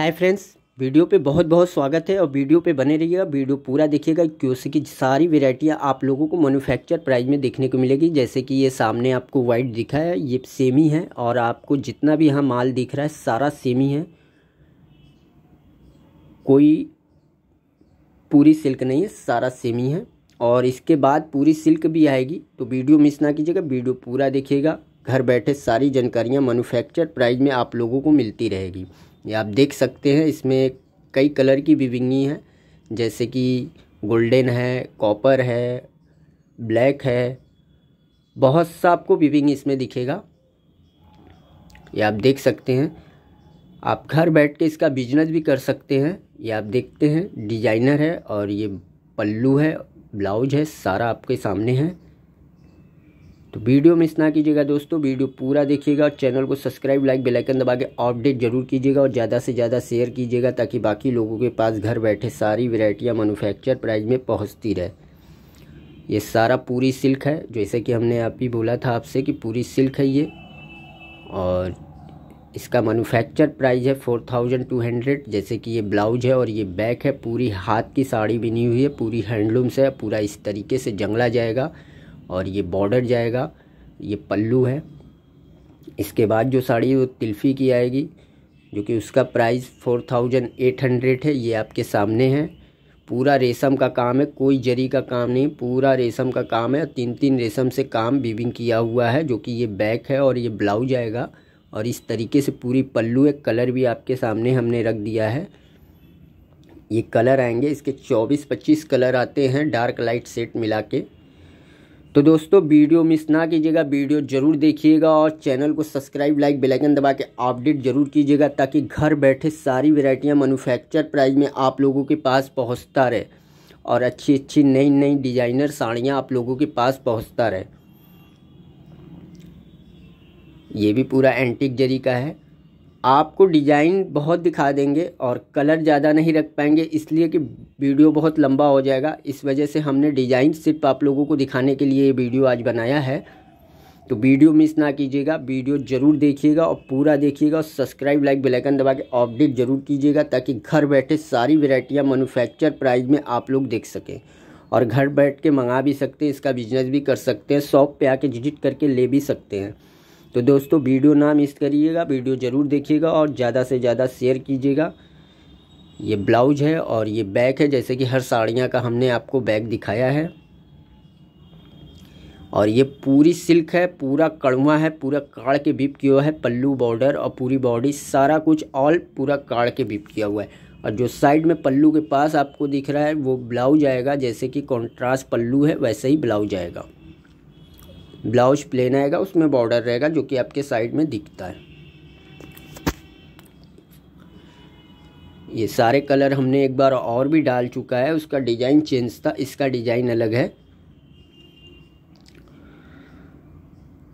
hi friends video पे बहुत बहुत स्वागत है और वीडियो पे बने रहिएगा वीडियो पूरा देखिएगा क्योंकि की सारी वेराइटियाँ आप लोगों को मैन्युफैक्चर प्राइस में देखने को मिलेगी जैसे कि ये सामने आपको वाइट दिखा है ये सेम ही है और आपको जितना भी यहाँ माल दिख रहा है सारा सेम ही है कोई पूरी सिल्क नहीं है सारा सेम ही है और इसके बाद पूरी सिल्क भी आएगी तो वीडियो मिस ना कीजिएगा वीडियो पूरा देखिएगा घर बैठे सारी जानकारियाँ मैनुफैक्चर प्राइज़ में आप लोगों को मिलती रहेगी ये आप देख सकते हैं इसमें कई कलर की भी बिंगी हैं जैसे कि गोल्डन है कॉपर है ब्लैक है बहुत सा आपको विविंग इसमें दिखेगा ये आप देख सकते हैं आप घर बैठ के इसका बिजनेस भी कर सकते हैं ये आप देखते हैं डिजाइनर है और ये पल्लू है ब्लाउज है सारा आपके सामने है तो वीडियो मिस ना कीजिएगा दोस्तों वीडियो पूरा देखिएगा और चैनल को सब्सक्राइब लाइक बेलाइकन दबा के अपडेट जरूर कीजिएगा और ज़्यादा से ज़्यादा शेयर कीजिएगा ताकि बाकी लोगों के पास घर बैठे सारी वेराइटियाँ मैनुफैक्चर प्राइस में पहुँचती रहे ये सारा पूरी सिल्क है जैसे कि हमने आप ही बोला था आपसे कि पूरी सिल्क है ये और इसका मैनुफैक्चर प्राइस है फोर थाउजेंड टू हंड्रेड जैसे कि ये ब्लाउज है और ये बैक है पूरी हाथ की साड़ी बनी हुई है पूरी हैंडलूम्स है पूरा इस तरीके से जंगला जाएगा और ये बॉर्डर जाएगा ये पल्लू है इसके बाद जो साड़ी वो तिल्फ़ी की आएगी जो कि उसका price four thousand eight hundred है ये आपके सामने है पूरा रेशम का काम है कोई जरी का काम नहीं पूरा रेशम का काम है तीन तीन रेशम से काम बीबिंग किया हुआ है जो कि ये बैक है और ये ब्लाउज आएगा और इस तरीके से पूरी पल्लू है कलर भी आपके सामने हमने रख दिया है ये कलर आएंगे इसके 24-25 कलर आते हैं डार्क लाइट सेट मिला के तो दोस्तों वीडियो मिस ना कीजिएगा वीडियो ज़रूर देखिएगा और चैनल को सब्सक्राइब लाइक आइकन दबा के अपडेट ज़रूर कीजिएगा ताकि घर बैठे सारी वेराइटियाँ मैनुफैक्चर प्राइस में आप लोगों के पास पहुँचता रहे और अच्छी अच्छी नई नई डिजाइनर साड़ियाँ आप लोगों के पास पहुँचता रहे ये भी पूरा एंटिक जरी का है आपको डिज़ाइन बहुत दिखा देंगे और कलर ज़्यादा नहीं रख पाएंगे इसलिए कि वीडियो बहुत लंबा हो जाएगा इस वजह से हमने डिज़ाइन सिर्फ आप लोगों को दिखाने के लिए ये वीडियो आज बनाया है तो वीडियो मिस ना कीजिएगा वीडियो ज़रूर देखिएगा और पूरा देखिएगा सब्सक्राइब लाइक बेलाइकन दबा के अपडेट ज़रूर कीजिएगा ताकि घर बैठे सारी वेराइटियाँ मैनुफैक्चर प्राइज़ में आप लोग देख सकें और घर बैठ के मंगा भी सकते हैं इसका बिजनेस भी कर सकते हैं शॉप पर आके विजिट करके ले भी सकते हैं तो दोस्तों वीडियो ना मिस करिएगा वीडियो ज़रूर देखिएगा और ज़्यादा से ज़्यादा शेयर कीजिएगा ये ब्लाउज है और ये बैक है जैसे कि हर साड़ियाँ का हमने आपको बैग दिखाया है और ये पूरी सिल्क है पूरा कड़वा है पूरा काड़ के बिप किया हुआ है पल्लू बॉर्डर और पूरी बॉडी सारा कुछ ऑल पूरा काड़ के बिप किया हुआ है और जो साइड में पल्लू के पास आपको दिख रहा है वो ब्लाउज आएगा जैसे कि कॉन्ट्रास्ट पल्लू है वैसे ही ब्लाउज आएगा ब्लाउज प्लेन आएगा उसमें बॉर्डर रहेगा जो कि आपके साइड में दिखता है ये सारे कलर हमने एक बार और भी डाल चुका है उसका डिज़ाइन चेंज था इसका डिज़ाइन अलग है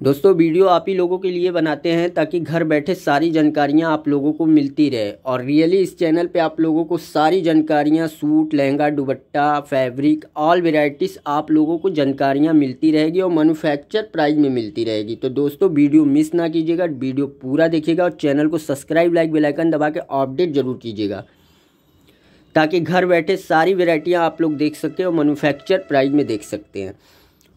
दोस्तों वीडियो आप ही लोगों के लिए बनाते हैं ताकि घर बैठे सारी जानकारियां आप लोगों को मिलती रहे और रियली इस चैनल पे आप लोगों को सारी जानकारियां suit lehenga dupatta fabric all varieties आप लोगों को जानकारियां मिलती रहेगी और मैनुफैक्चर प्राइस में मिलती रहेगी तो दोस्तों वीडियो मिस ना कीजिएगा वीडियो पूरा देखिएगा और चैनल को सब्सक्राइब लाइक बेलाइकन दबा के अपडेट ज़रूर कीजिएगा ताकि घर बैठे सारी वेराइटियाँ आप लोग देख सकते हैं और मैनुफैक्चर प्राइज में देख सकते हैं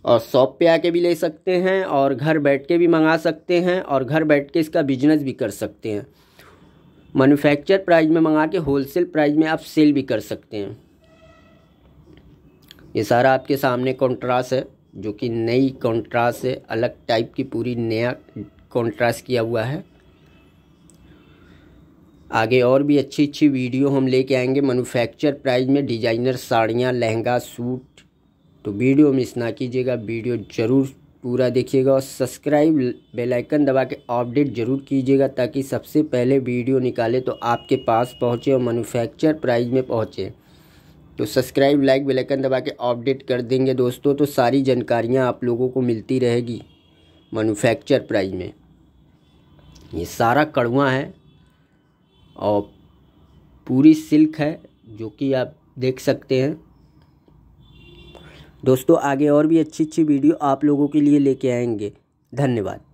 और शॉप पे आके भी ले सकते हैं और घर बैठ के भी मंगा सकते हैं और घर बैठ के इसका बिजनेस भी कर सकते हैं मैन्युफैक्चर प्राइस में मंगा के होलसेल प्राइस में आप सेल भी कर सकते हैं ये सारा आपके सामने कॉन्ट्रास्ट है जो कि नई कॉन्ट्रास्ट है अलग टाइप की पूरी नया कॉन्ट्रास्ट किया हुआ है आगे और भी अच्छी अच्छी वीडियो हम लेके आएंगे मैनुफैक्चर प्राइज़ में डिजाइनर साड़ियाँ लहंगा सूट तो वीडियो मिस ना कीजिएगा वीडियो ज़रूर पूरा देखिएगा और सब्सक्राइब बेल आइकन दबा के अपडेट जरूर कीजिएगा ताकि सबसे पहले वीडियो निकाले तो आपके पास पहुंचे और मैन्युफैक्चर प्राइस में पहुंचे तो सब्सक्राइब लाइक बेल आइकन दबा के अपडेट कर देंगे दोस्तों तो सारी जानकारियां आप लोगों को मिलती रहेगी मैन्युफैक्चर प्राइस में ये सारा कड़वा है और पूरी सिल्क है जो कि आप देख सकते हैं दोस्तों आगे और भी अच्छी अच्छी वीडियो आप लोगों के लिए लेके आएंगे धन्यवाद